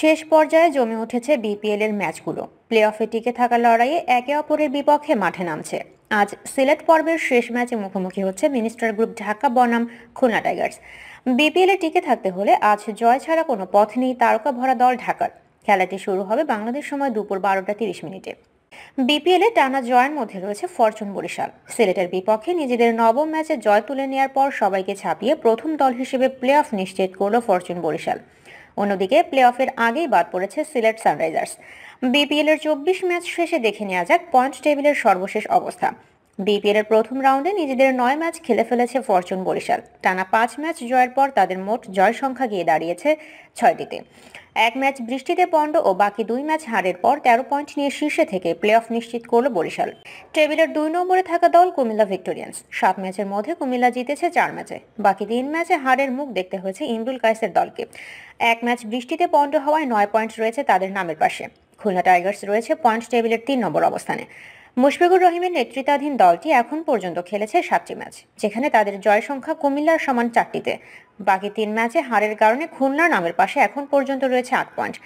শেষ পর্যায়ে জমে উঠেছে বিপিএল এর ম্যাচগুলো প্লে অফে টিকে থাকা লড়াইয়ে একে অপরের বিপক্ষে মাঠে নামছে আজ সিলেট পর্বের শেষ ম্যাচে মুখোমুখি হচ্ছে মিনিস্টার গ্রুপ ঢাকা বনাম খুলনা টাইগার্স বিপিএলে টিকে থাকতে হলে আজ জয় ছাড়া কোনো পথ নেই তারকা ভরা দল ঢাকার খেলাটি শুরু হবে বাংলাদেশ সময় দুপুর বারোটা তিরিশ মিনিটে বিপিএলে টানা জয়ের মধ্যে রয়েছে ফরচুন বরিশাল সিলেটের বিপক্ষে নিজেদের নবম ম্যাচে জয় তুলে নেওয়ার পর সবাইকে ছাপিয়ে প্রথম দল হিসেবে প্লে অফ নিশ্চিত করল ফরচুন বরিশাল অন্যদিকে প্লে অফের আগেই বাদ পড়েছে সিলেট সানরাইজার্স বিপিএল এর চব্বিশ ম্যাচ শেষে দেখে নেওয়া যাক পয়েন্ট টেবিলের সর্বশেষ অবস্থা বিপিএল এর প্রথম রাউন্ডে নিজেদের নয় ম্যাচ খেলে ফেলেছে ফরচুন বরিশাল টানা পাঁচ ম্যাচ জয়ের পর তাদের মোট জয় সংখ্যা গিয়ে দাঁড়িয়েছে ছয়টিতে এক ম্যাচ বৃষ্টিতে পণ্ড ও বাকি দুই ম্যাচ হারের পর তেরো পয়েন্ট নিয়ে শীর্ষে থেকে প্লে অফ নিশ্চিত করল বরিশাল টেবিলের দুই নম্বরে থাকা দল কুমিল্লা ভিক্টোরিয়ান্স সাত ম্যাচের মধ্যে কুমিল্লা জিতেছে চার ম্যাচে বাকি তিন ম্যাচে হারের মুখ দেখতে হয়েছে ইমরুল কায়েসের দলকে এক ম্যাচ বৃষ্টিতে পণ্ড হওয়ায় নয় পয়েন্ট রয়েছে তাদের নামের পাশে খুলনা টাইগার্স রয়েছে পয়েন্ট টেবিলের তিন নম্বর অবস্থানে মুশফিকুর রহিমের নেতৃত্বাধীন দলটি এখন পর্যন্ত খেলেছে সাতটি ম্যাচ যেখানে তাদের জয় সংখ্যা কুমিল্লার সমান চারটিতে বাকি তিন ম্যাচে হারের কারণে খুলনা নামের পাশে এখন পর্যন্ত রয়েছে আট পয়েন্ট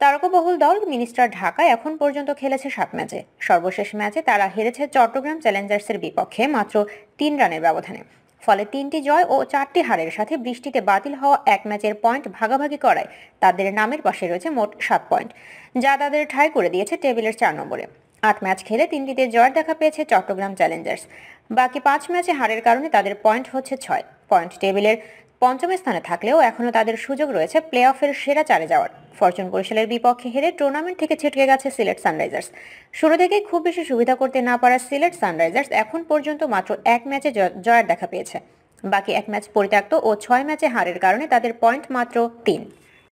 তারকবহুল দল মিনিস্টার ঢাকায় এখন পর্যন্ত খেলেছে সাত ম্যাচে সর্বশেষ ম্যাচে তারা হেরেছে চট্টগ্রাম চ্যালেঞ্জার্সের বিপক্ষে মাত্র তিন রানের ব্যবধানে ফলে তিনটি জয় ও চারটি হারের সাথে বৃষ্টিতে বাতিল হওয়া এক ম্যাচের পয়েন্ট ভাগাভাগি করায় তাদের নামের পাশে রয়েছে মোট সাত পয়েন্ট যা তাদের ঠাই করে দিয়েছে টেবিলের চার নম্বরে আট ম্যাচ খেলে তিনটিতে জয়ের দেখা পেয়েছে চট্টগ্রাম চ্যালেঞ্জার্স বাকি পাঁচ ম্যাচে হারের কারণে তাদের পয়েন্ট হচ্ছে ছয় পয়েন্ট টেবিলের পঞ্চম স্থানে থাকলেও এখনও তাদের সুযোগ রয়েছে প্লে অফের সেরা চারে যাওয়ার ফরচুন বরিশালের বিপক্ষে হেরে টুর্নামেন্ট থেকে ছিটকে গেছে সিলেট সানরাইজার্স শুরু থেকে খুব বেশি সুবিধা করতে না পারা সিলেট সানরাইজার্স এখন পর্যন্ত মাত্র এক ম্যাচে জয়ের দেখা পেয়েছে বাকি এক ম্যাচ পরিত্যক্ত ও ছয় ম্যাচে হারের কারণে তাদের পয়েন্ট মাত্র তিন